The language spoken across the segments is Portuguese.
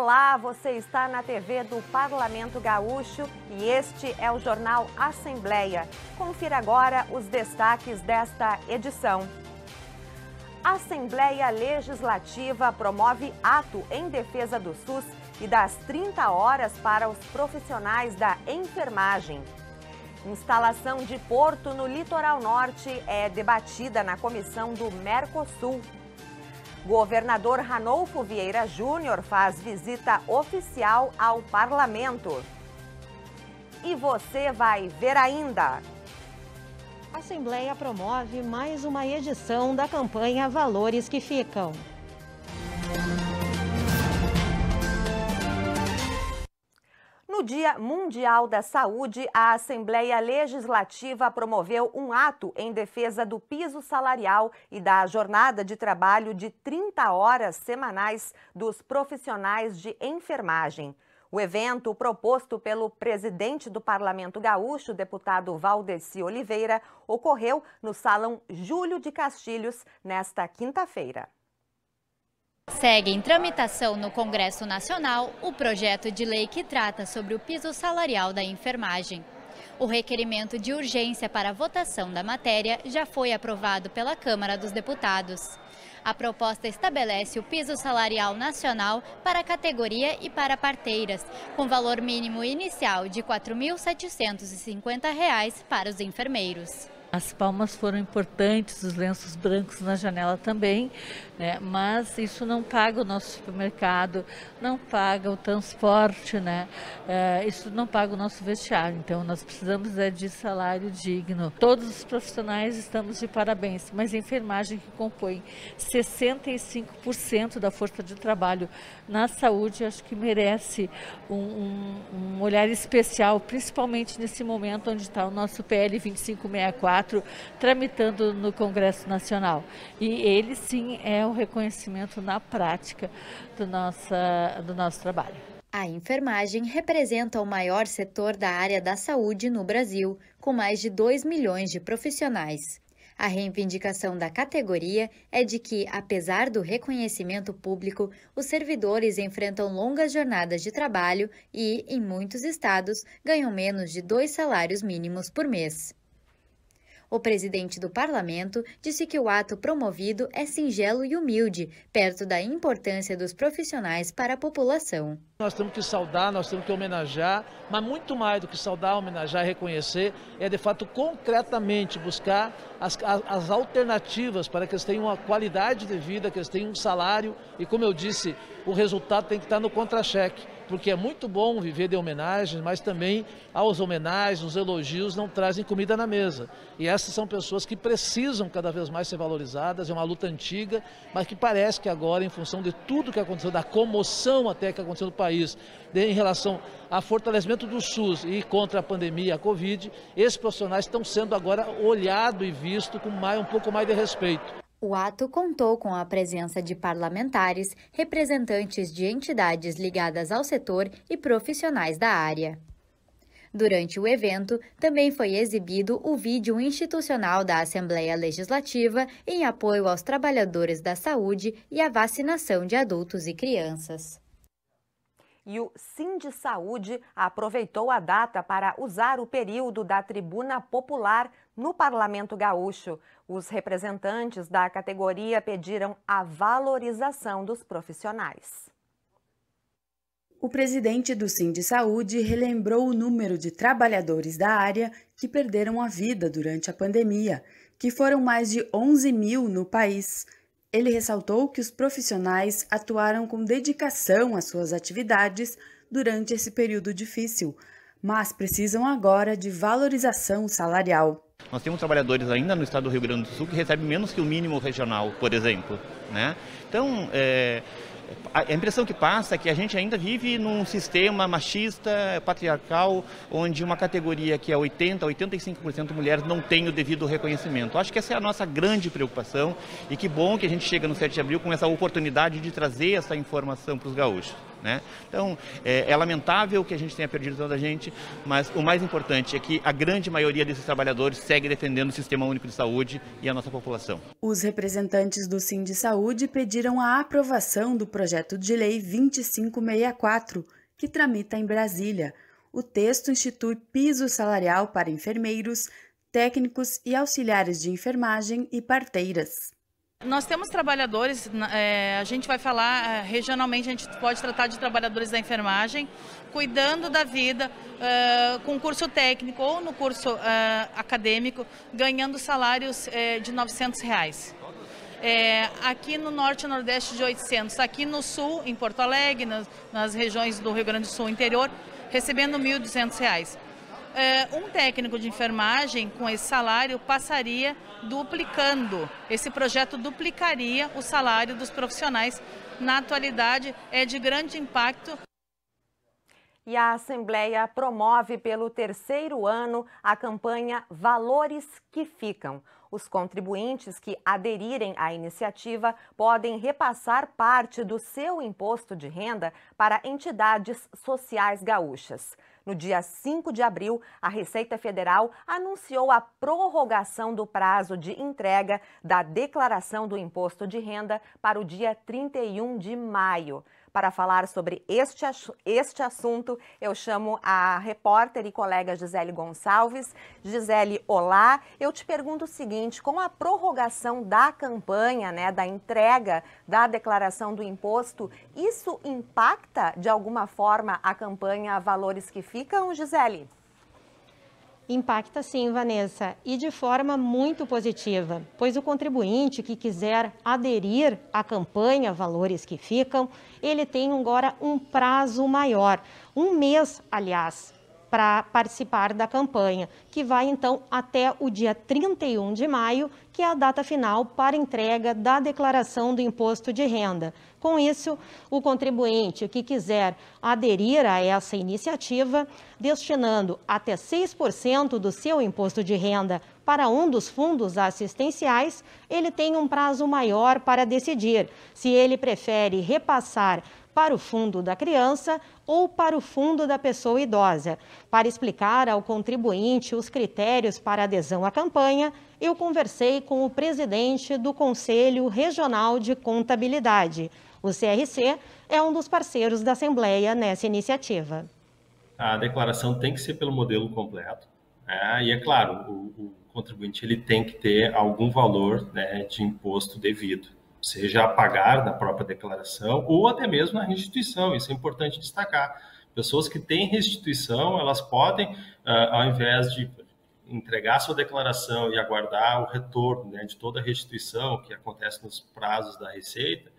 Olá, você está na TV do Parlamento Gaúcho e este é o jornal Assembleia. Confira agora os destaques desta edição. Assembleia Legislativa promove ato em defesa do SUS e das 30 horas para os profissionais da enfermagem. Instalação de porto no litoral norte é debatida na comissão do Mercosul Governador Ranolfo Vieira Júnior faz visita oficial ao parlamento. E você vai ver ainda. A Assembleia promove mais uma edição da campanha Valores que Ficam. Dia Mundial da Saúde, a Assembleia Legislativa promoveu um ato em defesa do piso salarial e da jornada de trabalho de 30 horas semanais dos profissionais de enfermagem. O evento, proposto pelo presidente do Parlamento Gaúcho, deputado Valdeci Oliveira, ocorreu no Salão Júlio de Castilhos nesta quinta-feira. Segue em tramitação no Congresso Nacional o projeto de lei que trata sobre o piso salarial da enfermagem. O requerimento de urgência para votação da matéria já foi aprovado pela Câmara dos Deputados. A proposta estabelece o piso salarial nacional para a categoria e para parteiras, com valor mínimo inicial de R$ 4.750 para os enfermeiros. As palmas foram importantes, os lenços brancos na janela também, né? mas isso não paga o nosso supermercado, não paga o transporte, né? É, isso não paga o nosso vestiário. Então, nós precisamos é, de salário digno. Todos os profissionais estamos de parabéns, mas a enfermagem que compõe 65% da força de trabalho na saúde, acho que merece um, um, um olhar especial, principalmente nesse momento onde está o nosso PL 2564 4, tramitando no Congresso Nacional. E ele, sim, é o reconhecimento na prática do, nossa, do nosso trabalho. A enfermagem representa o maior setor da área da saúde no Brasil, com mais de 2 milhões de profissionais. A reivindicação da categoria é de que, apesar do reconhecimento público, os servidores enfrentam longas jornadas de trabalho e, em muitos estados, ganham menos de dois salários mínimos por mês. O presidente do parlamento disse que o ato promovido é singelo e humilde, perto da importância dos profissionais para a população. Nós temos que saudar, nós temos que homenagear, mas muito mais do que saudar, homenagear e reconhecer, é de fato concretamente buscar as, as alternativas para que eles tenham uma qualidade de vida, que eles tenham um salário e, como eu disse, o resultado tem que estar no contra-cheque porque é muito bom viver de homenagens, mas também aos homenagens, os elogios não trazem comida na mesa. E essas são pessoas que precisam cada vez mais ser valorizadas, é uma luta antiga, mas que parece que agora, em função de tudo que aconteceu, da comoção até que aconteceu no país, de, em relação ao fortalecimento do SUS e contra a pandemia, a Covid, esses profissionais estão sendo agora olhado e visto com mais, um pouco mais de respeito. O ato contou com a presença de parlamentares, representantes de entidades ligadas ao setor e profissionais da área. Durante o evento, também foi exibido o vídeo institucional da Assembleia Legislativa em apoio aos trabalhadores da saúde e à vacinação de adultos e crianças e o Sim de Saúde aproveitou a data para usar o período da tribuna popular no Parlamento Gaúcho. Os representantes da categoria pediram a valorização dos profissionais. O presidente do Sim de Saúde relembrou o número de trabalhadores da área que perderam a vida durante a pandemia, que foram mais de 11 mil no país ele ressaltou que os profissionais atuaram com dedicação às suas atividades durante esse período difícil, mas precisam agora de valorização salarial. Nós temos trabalhadores ainda no estado do Rio Grande do Sul que recebem menos que o mínimo regional, por exemplo. Né? Então, é, a impressão que passa é que a gente ainda vive num sistema machista, patriarcal, onde uma categoria que é 80%, 85% mulheres não tem o devido reconhecimento. Acho que essa é a nossa grande preocupação e que bom que a gente chega no 7 de abril com essa oportunidade de trazer essa informação para os gaúchos. Né? Então, é, é, lamentável que a gente tenha perdido tanta gente, mas o mais importante é que a grande maioria desses trabalhadores segue defendendo o Sistema Único de Saúde e a nossa população. Os representantes do Sim de Saúde pediram a aprovação do projeto de lei 2564, que tramita em Brasília. O texto institui piso salarial para enfermeiros, técnicos e auxiliares de enfermagem e parteiras. Nós temos trabalhadores, é, a gente vai falar é, regionalmente, a gente pode tratar de trabalhadores da enfermagem, cuidando da vida é, com curso técnico ou no curso é, acadêmico, ganhando salários de 900 reais. aqui no Norte e Nordeste de 800, aqui no Sul, em Porto Alegre, nas, nas regiões do Rio Grande do Sul interior, recebendo 1.200 reais. É, um técnico de enfermagem com esse salário passaria duplicando. Esse projeto duplicaria o salário dos profissionais. Na atualidade, é de grande impacto. E a Assembleia promove pelo terceiro ano a campanha Valores que Ficam. Os contribuintes que aderirem à iniciativa podem repassar parte do seu imposto de renda para entidades sociais gaúchas. No dia 5 de abril, a Receita Federal anunciou a prorrogação do prazo de entrega da declaração do imposto de renda para o dia 31 de maio. Para falar sobre este, este assunto, eu chamo a repórter e colega Gisele Gonçalves. Gisele, olá. Eu te pergunto o seguinte: com a prorrogação da campanha, né, da entrega da declaração do imposto, isso impacta de alguma forma a campanha Valores que Ficam, Gisele? Impacta sim, Vanessa, e de forma muito positiva, pois o contribuinte que quiser aderir à campanha Valores que Ficam, ele tem agora um prazo maior, um mês, aliás, para participar da campanha, que vai então até o dia 31 de maio, que é a data final para entrega da declaração do imposto de renda. Com isso, o contribuinte que quiser aderir a essa iniciativa, destinando até 6% do seu imposto de renda para um dos fundos assistenciais, ele tem um prazo maior para decidir se ele prefere repassar para o fundo da criança ou para o fundo da pessoa idosa. Para explicar ao contribuinte os critérios para adesão à campanha, eu conversei com o presidente do Conselho Regional de Contabilidade. O CRC é um dos parceiros da Assembleia nessa iniciativa. A declaração tem que ser pelo modelo completo. Né? E é claro, o, o contribuinte ele tem que ter algum valor né, de imposto devido seja a pagar da própria declaração ou até mesmo na restituição. Isso é importante destacar. Pessoas que têm restituição, elas podem, ah, ao invés de entregar sua declaração e aguardar o retorno né, de toda a restituição que acontece nos prazos da Receita,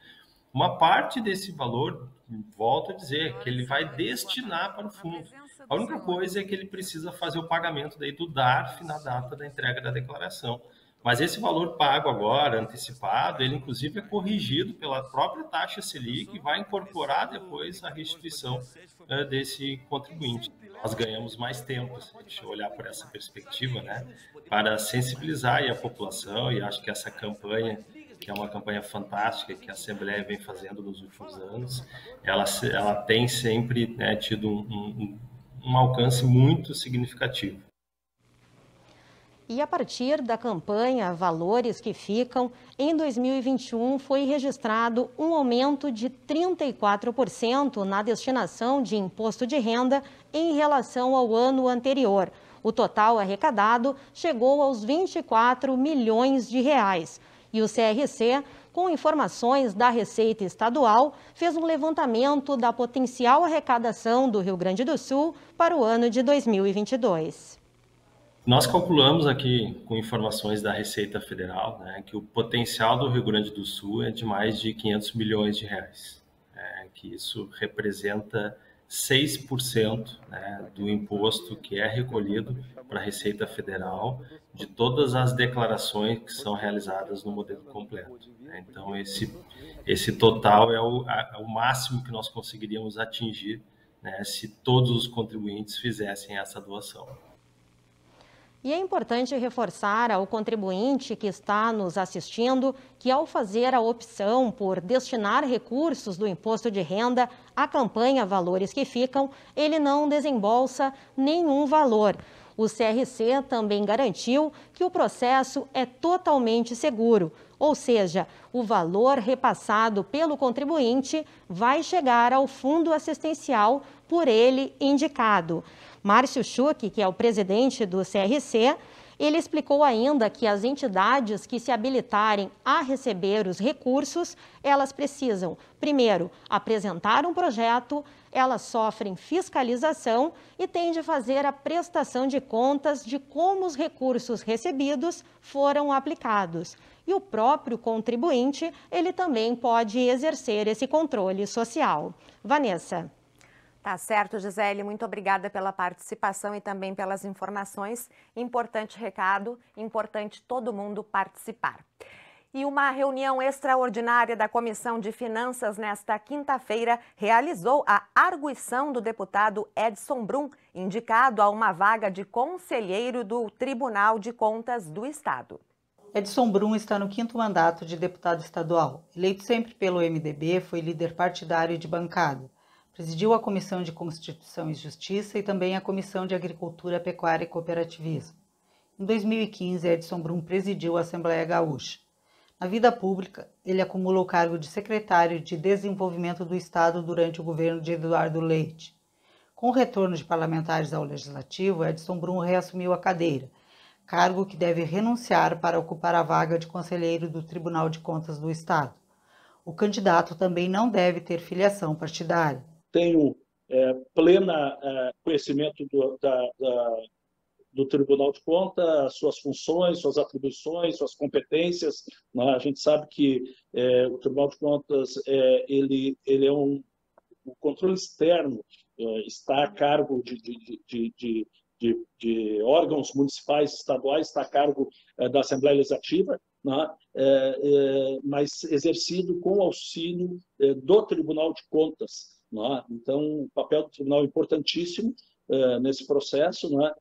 uma parte desse valor, volto a dizer, que ele vai destinar para o fundo. A única coisa é que ele precisa fazer o pagamento daí do DARF na data da entrega da declaração. Mas esse valor pago agora, antecipado, ele inclusive é corrigido pela própria taxa Selic e vai incorporar depois a restituição uh, desse contribuinte. Nós ganhamos mais tempo, se a gente olhar por essa perspectiva, né, para sensibilizar a população, e acho que essa campanha que é uma campanha fantástica que a Assembleia vem fazendo nos últimos anos. Ela, ela tem sempre né, tido um, um, um alcance muito significativo. E a partir da campanha Valores que Ficam, em 2021 foi registrado um aumento de 34% na destinação de imposto de renda em relação ao ano anterior. O total arrecadado chegou aos 24 milhões de reais. E o CRC, com informações da Receita Estadual, fez um levantamento da potencial arrecadação do Rio Grande do Sul para o ano de 2022. Nós calculamos aqui, com informações da Receita Federal, né, que o potencial do Rio Grande do Sul é de mais de 500 milhões de reais, né, que isso representa 6% né, do imposto que é recolhido para a Receita Federal de todas as declarações que são realizadas no modelo completo. Né? Então, esse, esse total é o, é o máximo que nós conseguiríamos atingir né, se todos os contribuintes fizessem essa doação. E é importante reforçar ao contribuinte que está nos assistindo que, ao fazer a opção por destinar recursos do imposto de renda à campanha Valores que Ficam, ele não desembolsa nenhum valor. O CRC também garantiu que o processo é totalmente seguro ou seja, o valor repassado pelo contribuinte vai chegar ao fundo assistencial por ele indicado. Márcio Schuch, que é o presidente do CRC, ele explicou ainda que as entidades que se habilitarem a receber os recursos, elas precisam, primeiro, apresentar um projeto, elas sofrem fiscalização e têm de fazer a prestação de contas de como os recursos recebidos foram aplicados e o próprio contribuinte, ele também pode exercer esse controle social. Vanessa. Tá certo, Gisele. Muito obrigada pela participação e também pelas informações. Importante recado, importante todo mundo participar. E uma reunião extraordinária da Comissão de Finanças nesta quinta-feira realizou a arguição do deputado Edson Brum, indicado a uma vaga de conselheiro do Tribunal de Contas do Estado. Edson Brum está no quinto mandato de deputado estadual. Eleito sempre pelo MDB, foi líder partidário de bancada. Presidiu a Comissão de Constituição e Justiça e também a Comissão de Agricultura, Pecuária e Cooperativismo. Em 2015, Edson Brum presidiu a Assembleia Gaúcha. Na vida pública, ele acumulou o cargo de secretário de Desenvolvimento do Estado durante o governo de Eduardo Leite. Com o retorno de parlamentares ao Legislativo, Edson Brum reassumiu a cadeira cargo que deve renunciar para ocupar a vaga de conselheiro do Tribunal de Contas do Estado. O candidato também não deve ter filiação partidária. Tenho é, plena é, conhecimento do, da, da, do Tribunal de Contas, suas funções, suas atribuições, suas competências. Né? A gente sabe que é, o Tribunal de Contas é, ele, ele é um o controle externo é, está a cargo de, de, de, de, de órgãos municipais, estaduais, está a cargo eh, da Assembleia Legislativa, né? Eh, eh, mas exercido com auxílio do Tribunal de Contas. Né? Então, o papel do tribunal é importantíssimo, nesse processo, né,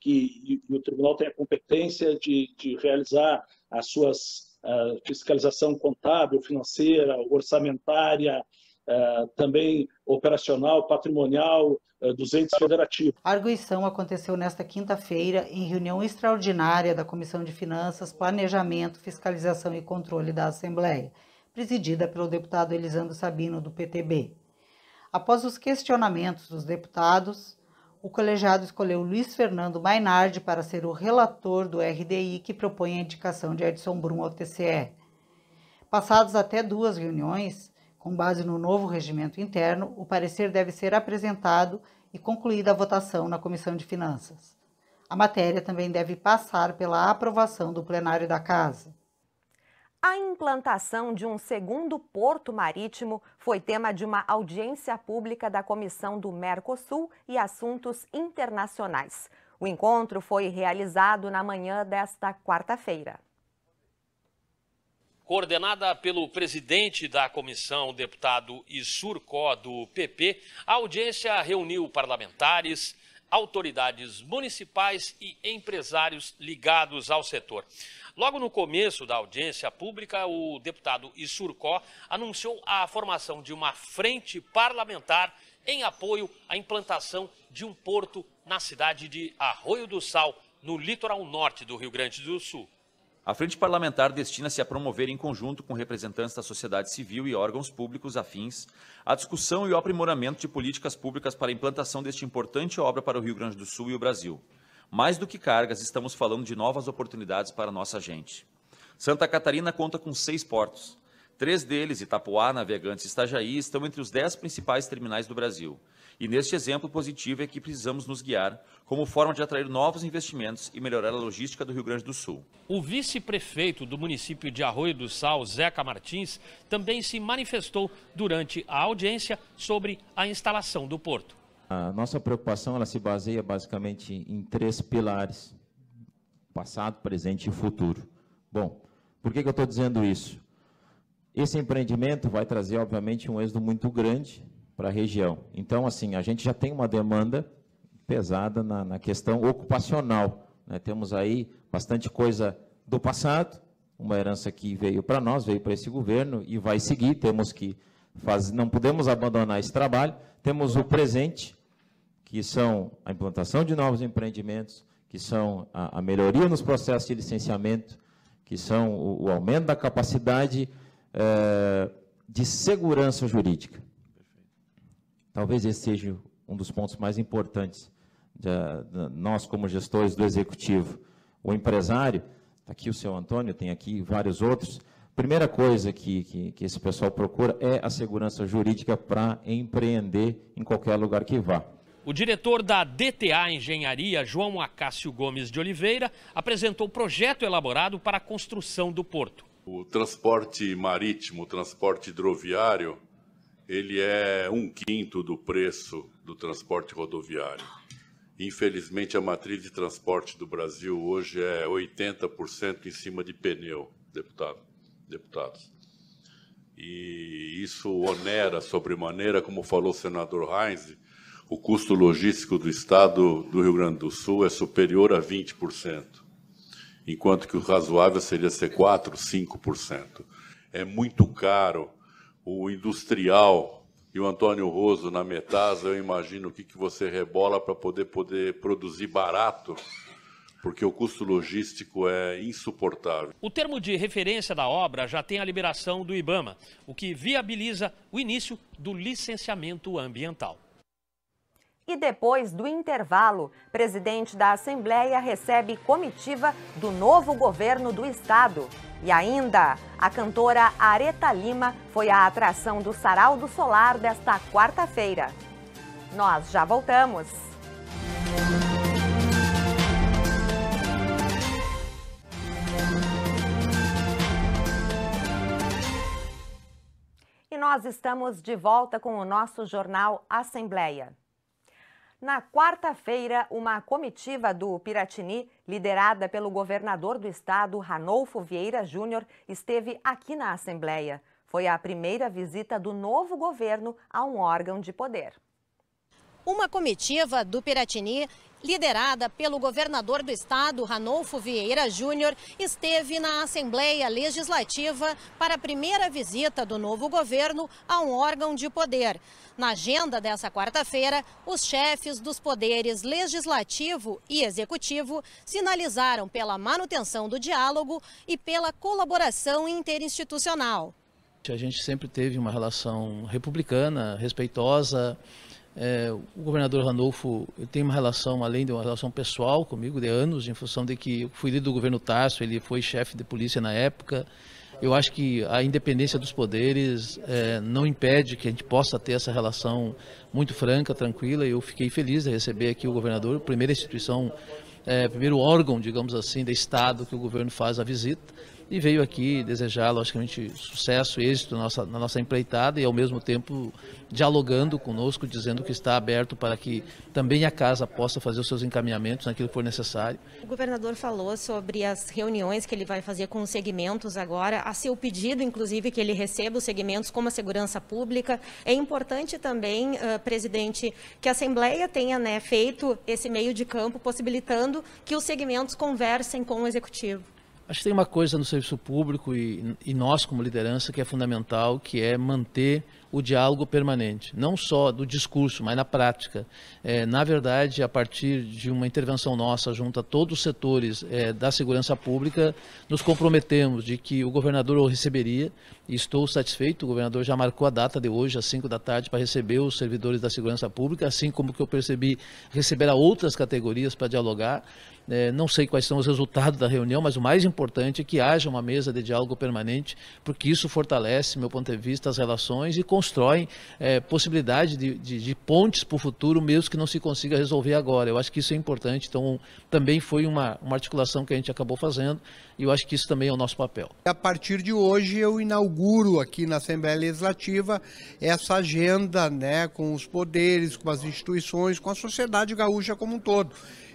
que o tribunal tem a competência de, de realizar as suas a ah, fiscalização contábil, financeira, orçamentária, é, também operacional, patrimonial é, dos entes federativos. A arguição aconteceu nesta quinta-feira em reunião extraordinária da Comissão de Finanças, Planejamento, Fiscalização e Controle da Assembleia, presidida pelo deputado Elisandro Sabino, do PTB. Após os questionamentos dos deputados, o colegiado escolheu Luiz Fernando Mainardi para ser o relator do RDI que propõe a indicação de Edson Brum ao TCE. Passados até duas reuniões, com base no novo regimento interno, o parecer deve ser apresentado e concluída a votação na Comissão de Finanças. A matéria também deve passar pela aprovação do plenário da Casa. A implantação de um segundo porto marítimo foi tema de uma audiência pública da Comissão do Mercosul e Assuntos Internacionais. O encontro foi realizado na manhã desta quarta-feira coordenada pelo presidente da comissão, deputado Isurcó, do PP, a audiência reuniu parlamentares, autoridades municipais e empresários ligados ao setor. Logo no começo da audiência pública, o deputado Isurcó anunciou a formação de uma frente parlamentar em apoio à implantação de um porto na cidade de Arroio do Sal, no litoral norte do Rio Grande do Sul. A frente parlamentar destina-se a promover, em conjunto com representantes da sociedade civil e órgãos públicos afins, a discussão e o aprimoramento de políticas públicas para a implantação deste importante obra para o Rio Grande do Sul e o Brasil. Mais do que cargas, estamos falando de novas oportunidades para nossa gente. Santa Catarina conta com seis portos. Três deles, Itapuá, Navegantes e Itajaí, estão entre os dez principais terminais do Brasil. E neste exemplo positivo é que precisamos nos guiar como forma de atrair novos investimentos e melhorar a logística do Rio Grande do Sul. O vice-prefeito do município de Arroio do Sal, Zeca Martins, também se manifestou durante a audiência sobre a instalação do porto. A nossa preocupação ela se baseia basicamente em três pilares: passado, presente e futuro. Bom, por que, que eu estou dizendo isso? Esse empreendimento vai trazer, obviamente, um êxodo muito grande para a região. Então, assim, a gente já tem uma demanda pesada na, na questão ocupacional. Né? Temos aí bastante coisa do passado, uma herança que veio para nós, veio para esse governo e vai seguir. Temos que fazer, não podemos abandonar esse trabalho. Temos o presente, que são a implantação de novos empreendimentos, que são a, a melhoria nos processos de licenciamento, que são o, o aumento da capacidade eh, de segurança jurídica. Talvez esse seja um dos pontos mais importantes de, de, nós, como gestores do executivo. O empresário, tá aqui o seu Antônio, tem aqui vários outros. Primeira coisa que, que, que esse pessoal procura é a segurança jurídica para empreender em qualquer lugar que vá. O diretor da DTA Engenharia, João Acácio Gomes de Oliveira, apresentou o projeto elaborado para a construção do porto. O transporte marítimo, o transporte hidroviário, ele é um quinto do preço do transporte rodoviário. Infelizmente, a matriz de transporte do Brasil hoje é 80% em cima de pneu, deputado, deputados. E isso onera sobremaneira, como falou o senador Heinz, o custo logístico do Estado do Rio Grande do Sul é superior a 20%, enquanto que o razoável seria ser 4%, 5%. É muito caro o industrial e o Antônio Roso na Metasa, eu imagino o que, que você rebola para poder, poder produzir barato, porque o custo logístico é insuportável. O termo de referência da obra já tem a liberação do IBAMA, o que viabiliza o início do licenciamento ambiental. E depois do intervalo, presidente da Assembleia recebe comitiva do novo governo do estado. E ainda, a cantora Areta Lima foi a atração do Sarau do Solar desta quarta-feira. Nós já voltamos. E nós estamos de volta com o nosso jornal Assembleia. Na quarta-feira, uma comitiva do Piratini, liderada pelo governador do estado, Ranolfo Vieira Júnior, esteve aqui na Assembleia. Foi a primeira visita do novo governo a um órgão de poder uma comitiva do Piratini liderada pelo governador do estado, Ranolfo Vieira Júnior, esteve na Assembleia Legislativa para a primeira visita do novo governo a um órgão de poder. Na agenda dessa quarta-feira, os chefes dos poderes legislativo e executivo sinalizaram pela manutenção do diálogo e pela colaboração interinstitucional. A gente sempre teve uma relação republicana, respeitosa, é, o governador Ranolfo tem uma relação, além de uma relação pessoal comigo, de anos, em função de que eu fui líder do governo Tarso, ele foi chefe de polícia na época. Eu acho que a independência dos poderes é, não impede que a gente possa ter essa relação muito franca, tranquila. Eu fiquei feliz de receber aqui o governador, primeira instituição, é, primeiro órgão, digamos assim, de Estado que o governo faz a visita e veio aqui desejar, logicamente, sucesso, e êxito na nossa, na nossa empreitada e, ao mesmo tempo, dialogando conosco, dizendo que está aberto para que também a casa possa fazer os seus encaminhamentos naquilo que for necessário. O governador falou sobre as reuniões que ele vai fazer com os segmentos agora, a seu pedido, inclusive, que ele receba os segmentos como a segurança pública. É importante também, uh, presidente, que a Assembleia tenha né, feito esse meio de campo, possibilitando que os segmentos conversem com o Executivo. Acho que tem uma coisa no serviço público e, e nós como liderança que é fundamental, que é manter o diálogo permanente, não só do discurso, mas na prática. É, na verdade, a partir de uma intervenção nossa junto a todos os setores é, da segurança pública, nos comprometemos de que o governador o receberia, e estou satisfeito, o governador já marcou a data de hoje, às 5 da tarde, para receber os servidores da segurança pública, assim como que eu percebi, receberá outras categorias para dialogar. É, não sei quais são os resultados da reunião, mas o mais importante é que haja uma mesa de diálogo permanente, porque isso fortalece, meu ponto de vista, as relações e, com constroem é, possibilidade de, de, de pontes para o futuro, mesmo que não se consiga resolver agora. Eu acho que isso é importante. Então, também foi uma, uma articulação que a gente acabou fazendo e eu acho que isso também é o nosso papel. A partir de hoje, eu inauguro aqui na Assembleia Legislativa essa agenda né, com os poderes, com as instituições, com a sociedade gaúcha como um todo.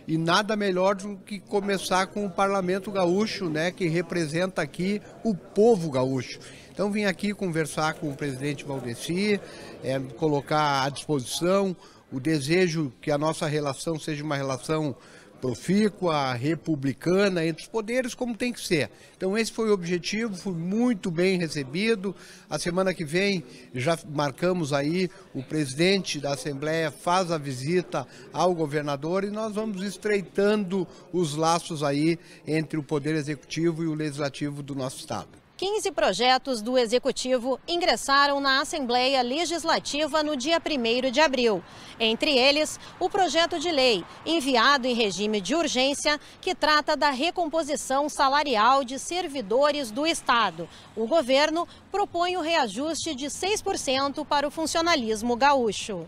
E nada melhor do que começar com o Parlamento Gaúcho, né, que representa aqui o povo gaúcho. Então vim aqui conversar com o presidente Valdeci, é, colocar à disposição o desejo que a nossa relação seja uma relação profícua, republicana entre os poderes, como tem que ser. Então, esse foi o objetivo, foi muito bem recebido. A semana que vem já marcamos aí, o presidente da Assembleia faz a visita ao governador e nós vamos estreitando os laços aí entre o Poder Executivo e o Legislativo do nosso Estado. 15 projetos do Executivo ingressaram na Assembleia Legislativa no dia 1 de abril. Entre eles, o projeto de lei, enviado em regime de urgência, que trata da recomposição salarial de servidores do Estado. O governo propõe o reajuste de 6% para o funcionalismo gaúcho.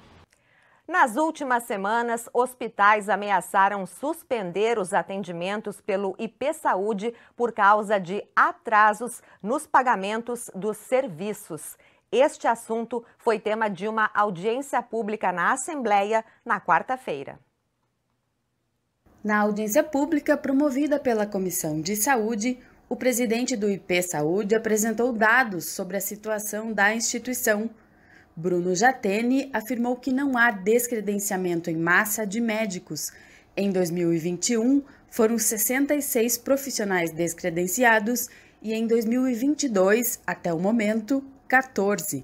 Nas últimas semanas, hospitais ameaçaram suspender os atendimentos pelo IP Saúde por causa de atrasos nos pagamentos dos serviços. Este assunto foi tema de uma audiência pública na Assembleia na quarta-feira. Na audiência pública promovida pela Comissão de Saúde, o presidente do IP Saúde apresentou dados sobre a situação da instituição Bruno Jatene afirmou que não há descredenciamento em massa de médicos. Em 2021, foram 66 profissionais descredenciados e em 2022, até o momento, 14.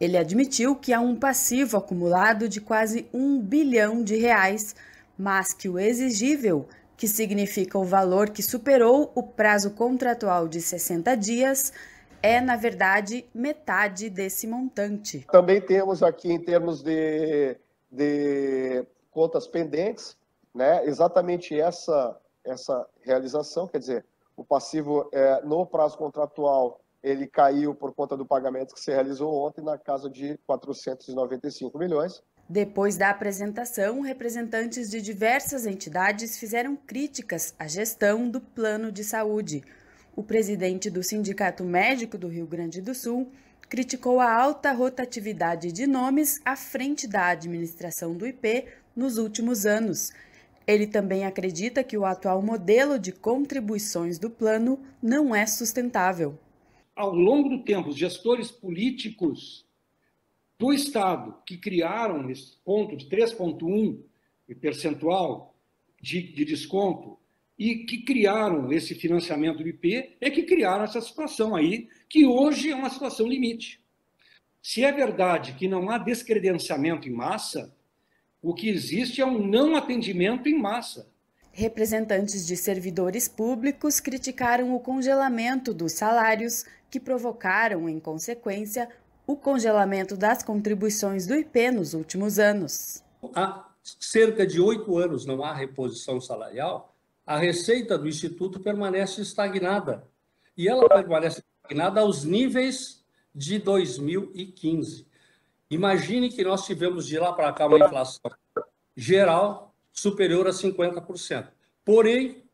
Ele admitiu que há um passivo acumulado de quase um bilhão de reais, mas que o exigível, que significa o valor que superou o prazo contratual de 60 dias, é, na verdade, metade desse montante. Também temos aqui, em termos de, de contas pendentes, né, exatamente essa, essa realização, quer dizer, o passivo é, no prazo contratual ele caiu por conta do pagamento que se realizou ontem na casa de 495 milhões. Depois da apresentação, representantes de diversas entidades fizeram críticas à gestão do plano de saúde o presidente do Sindicato Médico do Rio Grande do Sul criticou a alta rotatividade de nomes à frente da administração do IP nos últimos anos. Ele também acredita que o atual modelo de contribuições do plano não é sustentável. Ao longo do tempo, os gestores políticos do Estado que criaram esse ponto de 3,1 percentual de, de desconto e que criaram esse financiamento do IP, é que criaram essa situação aí, que hoje é uma situação limite. Se é verdade que não há descredenciamento em massa, o que existe é um não atendimento em massa. Representantes de servidores públicos criticaram o congelamento dos salários, que provocaram, em consequência, o congelamento das contribuições do IP nos últimos anos. Há cerca de oito anos não há reposição salarial a receita do Instituto permanece estagnada. E ela permanece estagnada aos níveis de 2015. Imagine que nós tivemos de lá para cá uma inflação geral superior a 50%. Porém,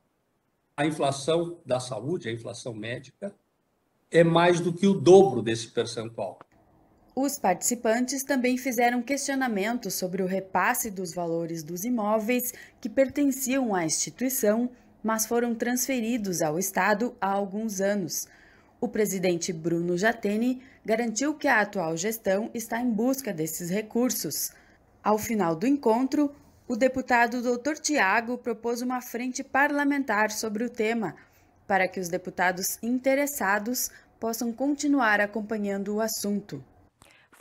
a inflação da saúde, a inflação médica, é mais do que o dobro desse percentual. Os participantes também fizeram questionamentos sobre o repasse dos valores dos imóveis que pertenciam à instituição, mas foram transferidos ao Estado há alguns anos. O presidente Bruno Jatene garantiu que a atual gestão está em busca desses recursos. Ao final do encontro, o deputado Dr. Tiago propôs uma frente parlamentar sobre o tema, para que os deputados interessados possam continuar acompanhando o assunto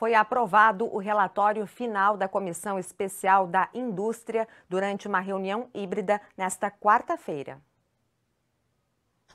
foi aprovado o relatório final da Comissão Especial da Indústria durante uma reunião híbrida nesta quarta-feira.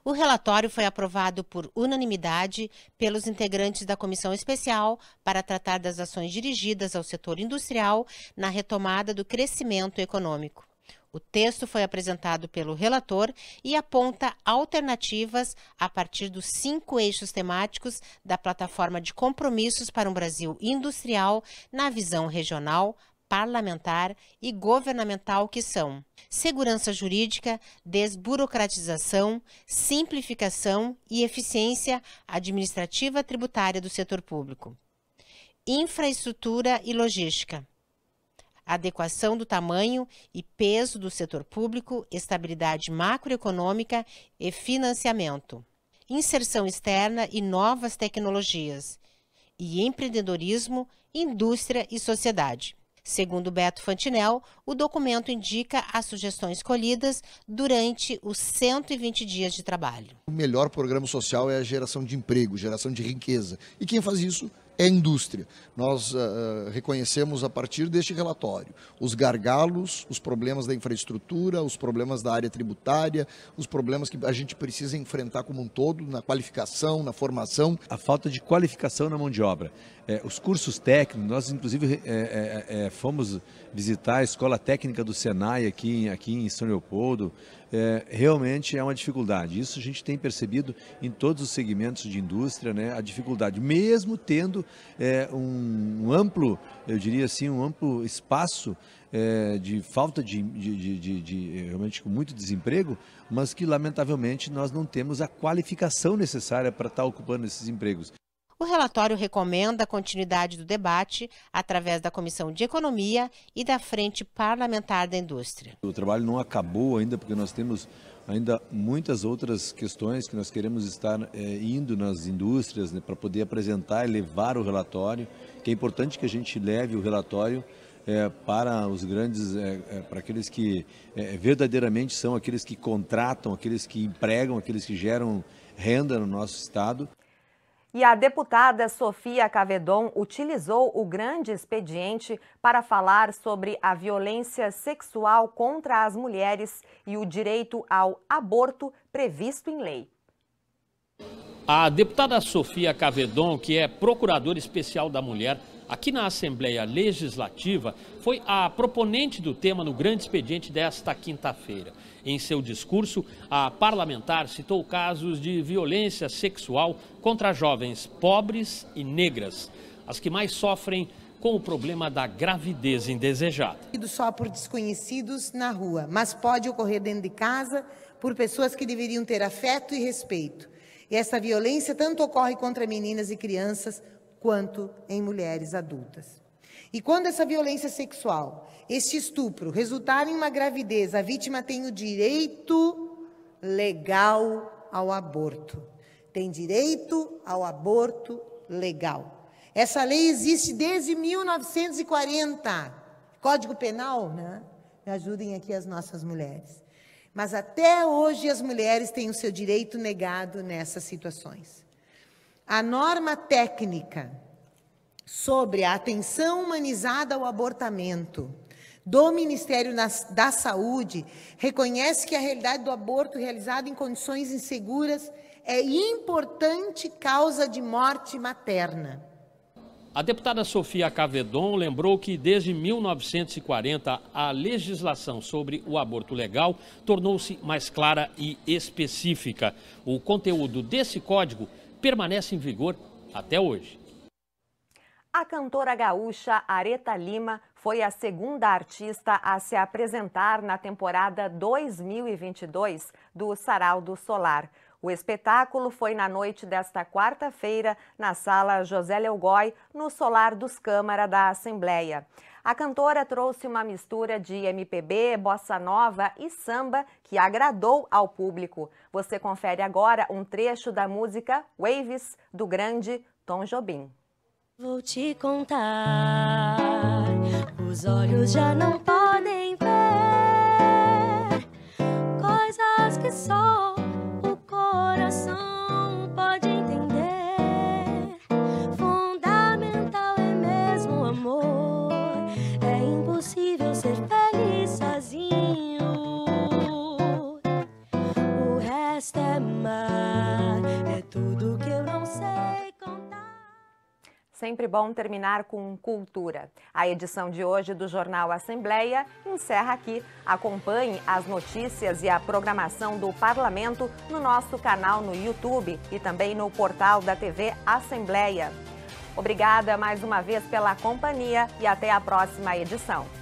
O relatório foi aprovado por unanimidade pelos integrantes da Comissão Especial para tratar das ações dirigidas ao setor industrial na retomada do crescimento econômico. O texto foi apresentado pelo relator e aponta alternativas a partir dos cinco eixos temáticos da plataforma de compromissos para um Brasil industrial na visão regional, parlamentar e governamental que são segurança jurídica, desburocratização, simplificação e eficiência administrativa tributária do setor público, infraestrutura e logística adequação do tamanho e peso do setor público, estabilidade macroeconômica e financiamento, inserção externa e novas tecnologias, e empreendedorismo, indústria e sociedade. Segundo Beto Fantinel, o documento indica as sugestões colhidas durante os 120 dias de trabalho. O melhor programa social é a geração de emprego, geração de riqueza. E quem faz isso é indústria. Nós uh, reconhecemos a partir deste relatório os gargalos, os problemas da infraestrutura, os problemas da área tributária, os problemas que a gente precisa enfrentar como um todo na qualificação, na formação. A falta de qualificação na mão de obra. É, os cursos técnicos, nós inclusive é é, é, é, fomos visitar a Escola Técnica do Senai aqui, aqui em São Leopoldo, é, realmente é uma dificuldade. Isso a gente tem percebido em todos os segmentos de indústria, né, a dificuldade, mesmo tendo um, um, amplo, eu diria assim, um amplo espaço de falta de, de, de, de, realmente com muito desemprego, mas que lamentavelmente nós não temos a qualificação necessária para estar ocupando esses empregos. O relatório recomenda a continuidade do debate através da Comissão de Economia e da Frente Parlamentar da Indústria. O trabalho não acabou ainda, porque nós temos ainda muitas outras questões que nós queremos estar é, indo nas indústrias né, para poder apresentar e levar o relatório, que é importante que a gente leve o relatório é, para os grandes, é, é, para aqueles que verdadeiramente são aqueles que contratam, aqueles que empregam, aqueles que geram renda no nosso estado. E a deputada Sofia Cavedon utilizou o grande expediente para falar sobre a violência sexual contra as mulheres e o direito ao aborto previsto em lei. A deputada Sofia Cavedon, que é procuradora especial da mulher aqui na Assembleia Legislativa, foi a proponente do tema no grande expediente desta quinta-feira. Em seu discurso, a parlamentar citou casos de violência sexual contra jovens pobres e negras, as que mais sofrem com o problema da gravidez indesejada. Só por desconhecidos na rua, mas pode ocorrer dentro de casa por pessoas que deveriam ter afeto e respeito. E essa violência tanto ocorre contra meninas e crianças quanto em mulheres adultas. E quando essa violência sexual, este estupro, resultar em uma gravidez, a vítima tem o direito legal ao aborto. Tem direito ao aborto legal. Essa lei existe desde 1940. Código Penal, né? Me Ajudem aqui as nossas mulheres. Mas até hoje as mulheres têm o seu direito negado nessas situações a norma técnica sobre a atenção humanizada ao abortamento do Ministério da Saúde reconhece que a realidade do aborto realizado em condições inseguras é importante causa de morte materna. A deputada Sofia Cavedon lembrou que desde 1940 a legislação sobre o aborto legal tornou-se mais clara e específica. O conteúdo desse código permanece em vigor até hoje. A cantora gaúcha Areta Lima foi a segunda artista a se apresentar na temporada 2022 do Sarau do Solar. O espetáculo foi na noite desta quarta-feira na sala José Leogói, no Solar dos Câmara da Assembleia. A cantora trouxe uma mistura de MPB, bossa nova e samba que agradou ao público. Você confere agora um trecho da música Waves do grande Tom Jobim. Vou te contar, os olhos já não podem ver coisas que só sempre bom terminar com cultura. A edição de hoje do Jornal Assembleia encerra aqui. Acompanhe as notícias e a programação do Parlamento no nosso canal no YouTube e também no portal da TV Assembleia. Obrigada mais uma vez pela companhia e até a próxima edição.